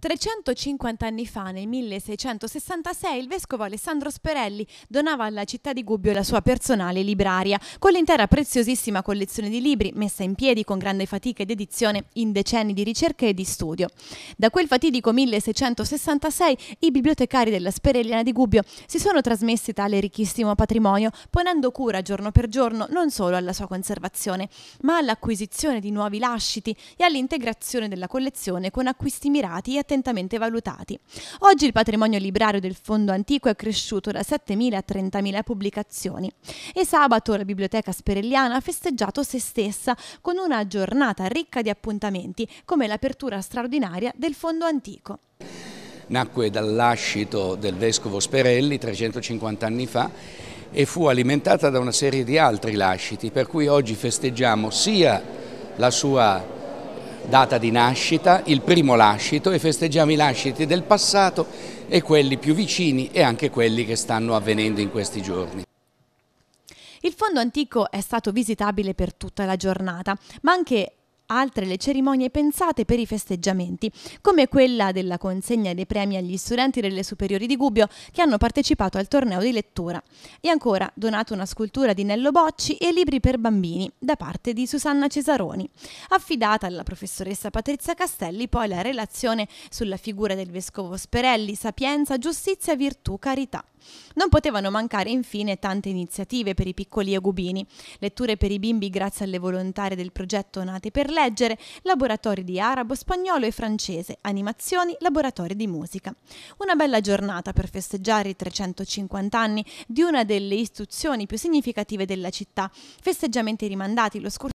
350 anni fa, nel 1666, il vescovo Alessandro Sperelli donava alla città di Gubbio la sua personale libraria, con l'intera preziosissima collezione di libri messa in piedi con grande fatica ed edizione in decenni di ricerche e di studio. Da quel fatidico 1666 i bibliotecari della Sperelliana di Gubbio si sono trasmessi tale ricchissimo patrimonio, ponendo cura giorno per giorno non solo alla sua conservazione, ma all'acquisizione di nuovi lasciti e all'integrazione della collezione con acquisti mirati e attentamente valutati. Oggi il patrimonio librario del Fondo Antico è cresciuto da 7.000 a 30.000 pubblicazioni e sabato la Biblioteca Sperelliana ha festeggiato se stessa con una giornata ricca di appuntamenti come l'apertura straordinaria del Fondo Antico nacque dall'ascito del vescovo Sperelli 350 anni fa e fu alimentata da una serie di altri lasciti, per cui oggi festeggiamo sia la sua data di nascita, il primo lascito e festeggiamo i lasciti del passato e quelli più vicini e anche quelli che stanno avvenendo in questi giorni. Il fondo antico è stato visitabile per tutta la giornata, ma anche altre le cerimonie pensate per i festeggiamenti, come quella della consegna dei premi agli studenti delle superiori di Gubbio che hanno partecipato al torneo di lettura. E ancora donato una scultura di Nello Bocci e libri per bambini da parte di Susanna Cesaroni. Affidata alla professoressa Patrizia Castelli poi la relazione sulla figura del vescovo Sperelli, sapienza, giustizia, virtù, carità. Non potevano mancare infine tante iniziative per i piccoli agubini, letture per i bimbi grazie alle volontarie del progetto Nate per leggere, laboratori di arabo, spagnolo e francese, animazioni, laboratori di musica. Una bella giornata per festeggiare i 350 anni di una delle istituzioni più significative della città, festeggiamenti rimandati lo scorso